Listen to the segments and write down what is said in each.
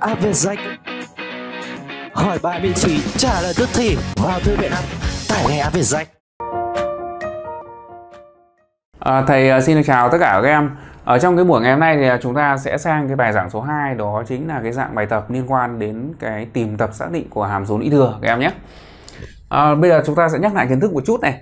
Áp về danh hỏi bài miễn phí trả lời tức thì vào thư viện app tải ngay áp về danh à, thầy à, xin được chào tất cả các em ở trong cái buổi ngày hôm nay thì à, chúng ta sẽ sang cái bài giảng số 2 đó chính là cái dạng bài tập liên quan đến cái tìm tập xác định của hàm số lũy thừa các em nhé à, bây giờ chúng ta sẽ nhắc lại kiến thức một chút này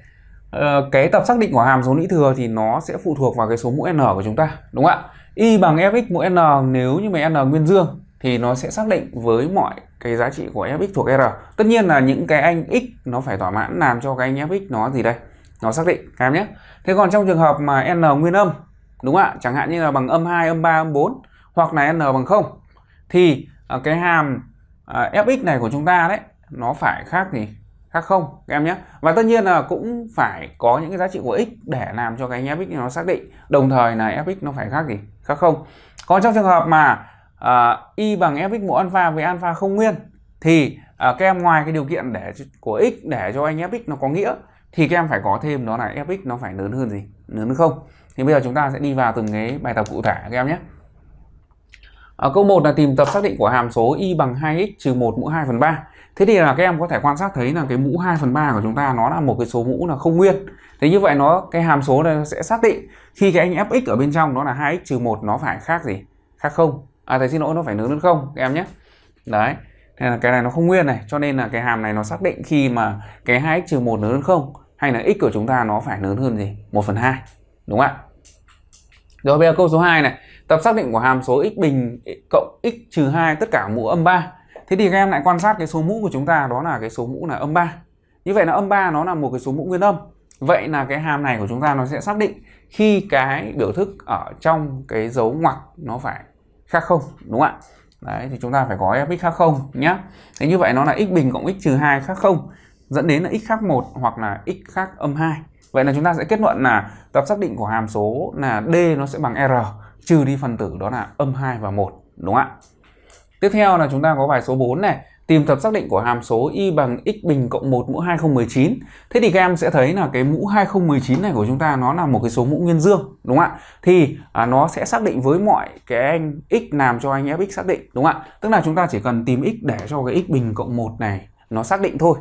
à, cái tập xác định của hàm số lũy thừa thì nó sẽ phụ thuộc vào cái số mũ n của chúng ta đúng không ạ y bằng fx mũ n nếu như mà n nguyên dương thì nó sẽ xác định với mọi cái giá trị của fx thuộc r tất nhiên là những cái anh x nó phải thỏa mãn làm cho cái anh fx nó gì đây nó xác định các em nhé thế còn trong trường hợp mà n nguyên âm đúng không ạ chẳng hạn như là bằng âm 2 âm 3 âm 4 hoặc là n bằng 0 thì à, cái hàm à, fx này của chúng ta đấy nó phải khác gì khác không các em nhé và tất nhiên là cũng phải có những cái giá trị của x để làm cho cái fx nó xác định đồng thời là fx nó phải khác gì khác không còn trong trường hợp mà À, y bằng fx mũ alpha với alpha không nguyên thì à, các em ngoài cái điều kiện để của x để cho anh fx nó có nghĩa thì các em phải có thêm đó là fx nó phải lớn hơn gì lớn hơn không thì bây giờ chúng ta sẽ đi vào từng cái bài tập cụ thể các em nhé à, câu 1 là tìm tập xác định của hàm số y bằng 2x trừ 1 mũ 2 phần 3 thế thì là các em có thể quan sát thấy là cái mũ 2 phần 3 của chúng ta nó là một cái số mũ là không nguyên thế như vậy nó cái hàm số này sẽ xác định khi cái anh fx ở bên trong nó là 2x trừ 1 nó phải khác gì khác không à thầy xin lỗi nó phải lớn hơn không em nhé đấy nên là cái này nó không nguyên này cho nên là cái hàm này nó xác định khi mà cái 2x trừ một lớn hơn không hay là x của chúng ta nó phải lớn hơn gì 1 phần hai đúng không ạ rồi bây giờ câu số 2 này tập xác định của hàm số x bình cộng x trừ hai tất cả mũ âm 3 thế thì các em lại quan sát cái số mũ của chúng ta đó là cái số mũ là âm 3 như vậy là âm 3 nó là một cái số mũ nguyên âm vậy là cái hàm này của chúng ta nó sẽ xác định khi cái biểu thức ở trong cái dấu ngoặc nó phải khác không đúng không ạ đấy thì chúng ta phải có fx khác không nhá thế như vậy nó là x bình cộng x trừ hai khác không dẫn đến là x khác một hoặc là x khác âm hai vậy là chúng ta sẽ kết luận là tập xác định của hàm số là d nó sẽ bằng r trừ đi phần tử đó là âm hai và một đúng không ạ tiếp theo là chúng ta có bài số 4 này tìm tập xác định của hàm số y bằng x bình cộng 1 mũ 2019. Thế thì các em sẽ thấy là cái mũ 2019 này của chúng ta nó là một cái số mũ nguyên dương, đúng không ạ? Thì à, nó sẽ xác định với mọi cái anh x làm cho anh fx xác định, đúng không ạ? Tức là chúng ta chỉ cần tìm x để cho cái x bình cộng 1 này nó xác định thôi,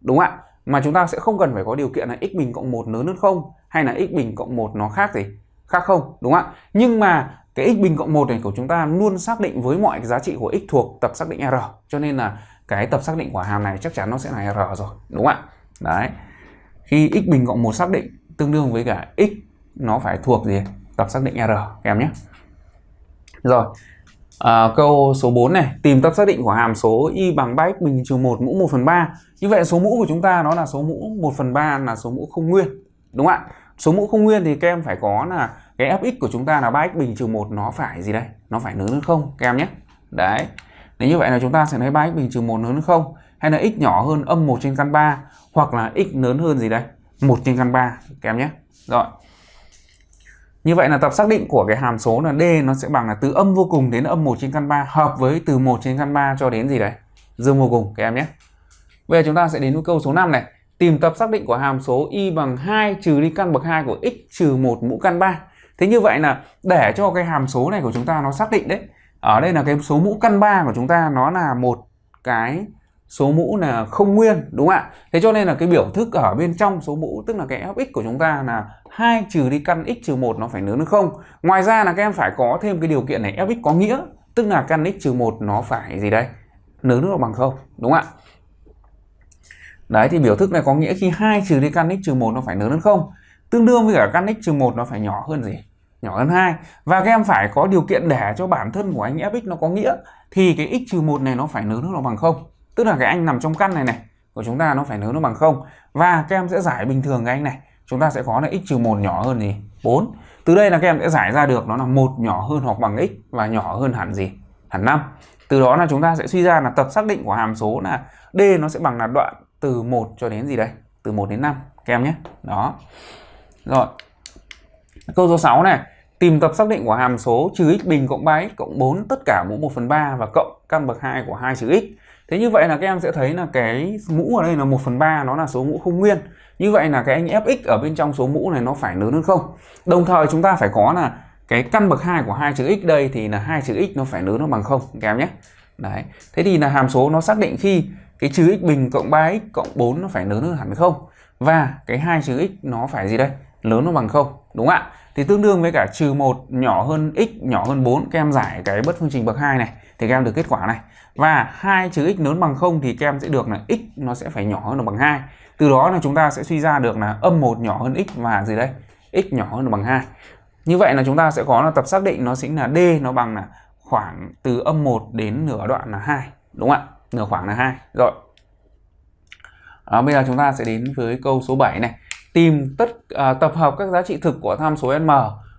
đúng không ạ? Mà chúng ta sẽ không cần phải có điều kiện là x bình cộng 1 lớn hơn không hay là x bình cộng 1 nó khác gì? Khác không, đúng không ạ? Nhưng mà cái x bình cộng 1 này của chúng ta luôn xác định với mọi cái giá trị của x thuộc tập xác định r cho nên là cái tập xác định của hàm này chắc chắn nó sẽ là r rồi đúng không ạ đấy khi x bình cộng 1 xác định tương đương với cả x nó phải thuộc gì tập xác định r các em nhé rồi à, câu số 4 này tìm tập xác định của hàm số y bằng 3x bình trừ 1 mũ 1 phần 3 như vậy số mũ của chúng ta nó là số mũ 1 phần 3 là số mũ không nguyên đúng không ạ số mũ không nguyên thì các em phải có là cái fx của chúng ta là 3x bình trừ 1 nó phải gì đây nó phải lớn hơn không các em nhé đấy nếu như vậy là chúng ta sẽ lấy 3x bình trừ 1 lớn hơn không hay là x nhỏ hơn âm 1 trên căn 3 hoặc là x lớn hơn gì đây 1 trên căn 3 các em nhé rồi như vậy là tập xác định của cái hàm số là D nó sẽ bằng là từ âm vô cùng đến âm 1 trên căn 3 hợp với từ 1 trên căn 3 cho đến gì đấy dương vô cùng các em nhé Bây giờ chúng ta sẽ đến với câu số 5 này tìm tập xác định của hàm số y bằng 2 trừ đi căn bậc 2 của x trừ 1 mũ căn 3 thế như vậy là để cho cái hàm số này của chúng ta nó xác định đấy ở đây là cái số mũ căn 3 của chúng ta nó là một cái số mũ là không nguyên đúng không ạ thế cho nên là cái biểu thức ở bên trong số mũ tức là cái fx của chúng ta là 2 trừ đi căn x trừ 1 nó phải lớn hơn không ngoài ra là các em phải có thêm cái điều kiện này fx có nghĩa tức là căn x trừ 1 nó phải gì đây lớn hơn bằng không đúng không ạ đấy thì biểu thức này có nghĩa khi 2 trừ đi căn x trừ 1 nó phải lớn hơn không tương đương với cả căn x trừ 1 nó phải nhỏ hơn gì nhỏ hơn 2 và các em phải có điều kiện để cho bản thân của anh fx nó có nghĩa thì cái x trừ 1 này nó phải lớn hơn nó bằng không tức là cái anh nằm trong căn này này của chúng ta nó phải lớn nó bằng không và các em sẽ giải bình thường cái anh này chúng ta sẽ có là x trừ 1 nhỏ hơn gì 4 từ đây là các em sẽ giải ra được nó là một nhỏ hơn hoặc bằng x và nhỏ hơn hẳn gì hẳn 5 từ đó là chúng ta sẽ suy ra là tập xác định của hàm số là d nó sẽ bằng là đoạn từ 1 cho đến gì đây từ 1 đến 5 các em nhé đó rồi Câu số 6 này, tìm tập xác định của hàm số trừ x bình cộng 3x cộng 4 tất cả mũ 1 phần 3 và cộng căn bậc 2 của 2 trừ x. Thế như vậy là các em sẽ thấy là cái mũ ở đây là 1 phần 3 nó là số mũ không nguyên. Như vậy là cái anh fx ở bên trong số mũ này nó phải lớn hơn không. Đồng thời chúng ta phải có là cái căn bậc 2 của 2 chữ x đây thì là 2 chữ x nó phải lớn hơn bằng 0 các em nhé. Đấy. Thế thì là hàm số nó xác định khi cái chữ x bình cộng 3x cộng 4 nó phải lớn hơn hẳn không. Và cái 2 chữ x nó phải gì đây? lớn nó bằng không đúng không ạ thì tương đương với cả trừ một nhỏ hơn x nhỏ hơn 4 các em giải cái bất phương trình bậc 2 này thì các em được kết quả này và 2 trừ x lớn bằng không thì các em sẽ được là x nó sẽ phải nhỏ hơn bằng 2 từ đó là chúng ta sẽ suy ra được là âm 1 nhỏ hơn x và gì đây x nhỏ hơn bằng 2 như vậy là chúng ta sẽ có là tập xác định nó chính là d nó bằng là khoảng từ âm 1 đến nửa đoạn là 2 đúng không ạ nửa khoảng là 2 rồi đó, ờ, bây giờ chúng ta sẽ đến với câu số 7 này tìm tất à, tập hợp các giá trị thực của tham số n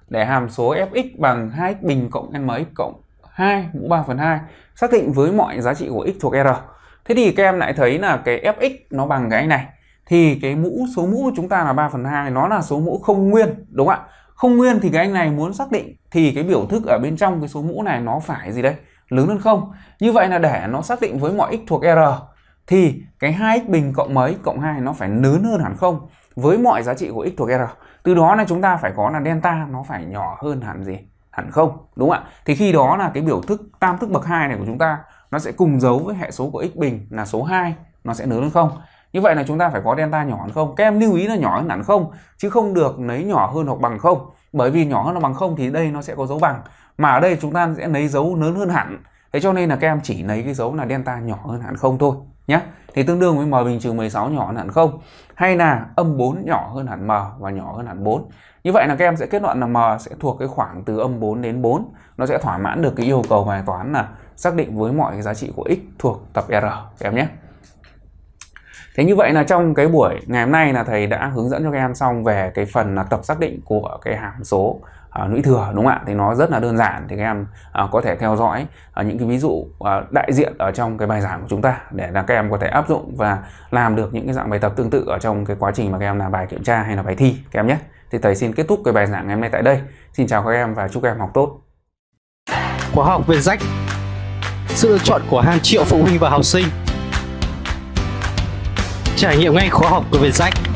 để hàm số fx bằng 2x bình cộng n x cộng 2 mũ 3 phần 2 xác định với mọi giá trị của x thuộc r. Thế thì các em lại thấy là cái fx nó bằng cái này thì cái mũ số mũ của chúng ta là 3 phần 2 nó là số mũ không nguyên đúng không ạ? Không nguyên thì cái anh này muốn xác định thì cái biểu thức ở bên trong cái số mũ này nó phải gì đây? Lớn hơn không? Như vậy là để nó xác định với mọi x thuộc r thì cái 2x bình cộng mấy cộng 2 nó phải lớn hơn hẳn không? với mọi giá trị của x thuộc r từ đó là chúng ta phải có là delta nó phải nhỏ hơn hẳn gì hẳn không đúng không ạ thì khi đó là cái biểu thức tam thức bậc hai này của chúng ta nó sẽ cùng dấu với hệ số của x bình là số 2 nó sẽ lớn hơn không như vậy là chúng ta phải có delta nhỏ hơn không các em lưu ý là nhỏ hơn hẳn không chứ không được lấy nhỏ hơn hoặc bằng không bởi vì nhỏ hơn nó bằng không thì đây nó sẽ có dấu bằng mà ở đây chúng ta sẽ lấy dấu lớn hơn hẳn thế cho nên là các em chỉ lấy cái dấu là delta nhỏ hơn hẳn không thôi nhé thì tương đương với m bình trừ 16 nhỏ hơn hẳn không hay là âm 4 nhỏ hơn hẳn m và nhỏ hơn hẳn 4 như vậy là các em sẽ kết luận là m sẽ thuộc cái khoảng từ âm 4 đến 4 nó sẽ thỏa mãn được cái yêu cầu bài toán là xác định với mọi cái giá trị của x thuộc tập R các em nhé Thế như vậy là trong cái buổi ngày hôm nay là thầy đã hướng dẫn cho các em xong về cái phần là tập xác định của cái hàm số À, lũy thừa đúng không ạ thì nó rất là đơn giản thì các em à, có thể theo dõi à, những cái ví dụ đại diện ở trong cái bài giảng của chúng ta để là các em có thể áp dụng và làm được những cái dạng bài tập tương tự ở trong cái quá trình mà các em làm bài kiểm tra hay là bài thi các em nhé thì thầy xin kết thúc cái bài giảng ngày hôm nay tại đây xin chào các em và chúc các em học tốt khóa học về rách sự lựa chọn của hàng triệu phụ huynh và học sinh trải nghiệm ngay khóa học của Vietjet